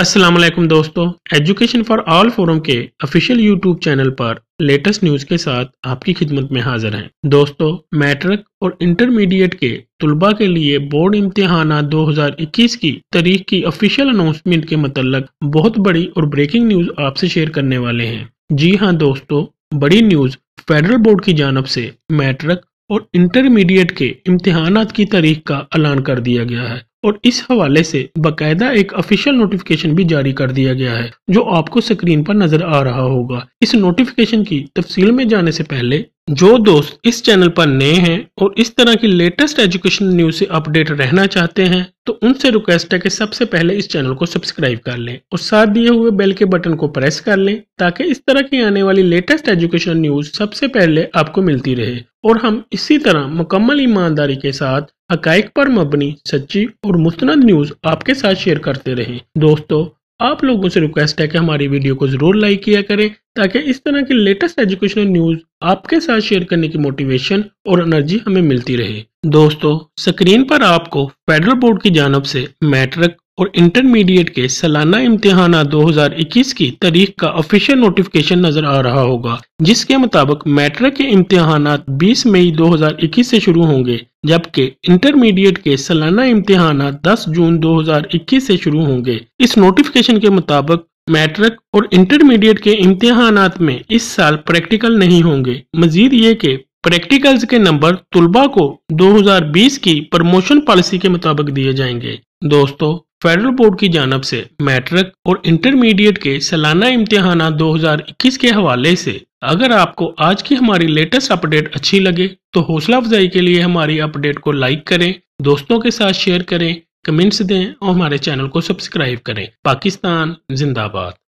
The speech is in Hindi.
असलम दोस्तों एजुकेशन फॉर ऑल फोरम के ऑफिशियल यूट्यूब चैनल पर लेटेस्ट न्यूज के साथ आपकी खिदमत में हाजिर हैं दोस्तों मैट्रिक और इंटरमीडिएट के तलबा के लिए बोर्ड इम्तहान 2021 की तारीख की ऑफिशियल अनाउंसमेंट के मतलब बहुत बड़ी और ब्रेकिंग न्यूज आपसे शेयर करने वाले हैं जी हाँ दोस्तों बड़ी न्यूज फेडरल बोर्ड की जानब से मैट्रिक और इंटरमीडिएट के इम्तहान की तारीख का ऐलान कर दिया गया है और इस हवाले से बकायदा एक ऑफिशियल नोटिफिकेशन भी जारी कर दिया गया है जो आपको स्क्रीन पर नजर आ रहा होगा इस नोटिफिकेशन की तफसील में जाने से पहले जो दोस्त इस चैनल पर नए हैं और इस तरह की लेटेस्ट एजुकेशन न्यूज से अपडेट रहना चाहते हैं तो उनसे रिक्वेस्ट है कि सबसे पहले इस चैनल को सब्सक्राइब कर लें और साथ दिए हुए बेल के बटन को प्रेस कर लें ताकि इस तरह की आने वाली लेटेस्ट एजुकेशन न्यूज सबसे पहले आपको मिलती रहे और हम इसी तरह मुकम्मल ईमानदारी के साथ हकैक पर मबनी सच्ची और मुस्ंद न्यूज़ आपके साथ शेयर करते रहें दोस्तों आप लोगों से रिक्वेस्ट है कि हमारी वीडियो को ज़रूर लाइक किया करें ताकि इस तरह की लेटेस्ट एजुकेशनल न्यूज़ आपके साथ शेयर करने की मोटिवेशन और एनर्जी हमें मिलती रहे दोस्तों स्क्रीन पर आपको फेडरल बोर्ड की जानब से मैट्रिक और इंटरमीडिएट के सालाना इम्तहाना 2021 की तारीख का ऑफिशियल नोटिफिकेशन नजर आ रहा होगा जिसके मुताबिक मैट्रिक के इम्तिहान 20 मई 2021 से शुरू होंगे जबकि इंटरमीडिएट के सालाना इम्तिहान 10 जून 2021 से शुरू होंगे इस नोटिफिकेशन के मुताबिक मैट्रिक और इंटरमीडिएट के इम्तिहान में इस साल प्रैक्टिकल नहीं होंगे मजीद ये के प्रैक्टिकल्स के नंबर तुलबा को 2020 की प्रमोशन पॉलिसी के मुताबिक दिए जाएंगे दोस्तों फेडरल बोर्ड की जानब से मैट्रिक और इंटरमीडिएट के सालाना इम्तहान 2021 के हवाले से अगर आपको आज की हमारी लेटेस्ट अपडेट अच्छी लगे तो हौसला अफजाई के लिए हमारी अपडेट को लाइक करें दोस्तों के साथ शेयर करें कमेंट्स दें और हमारे चैनल को सब्सक्राइब करें पाकिस्तान जिंदाबाद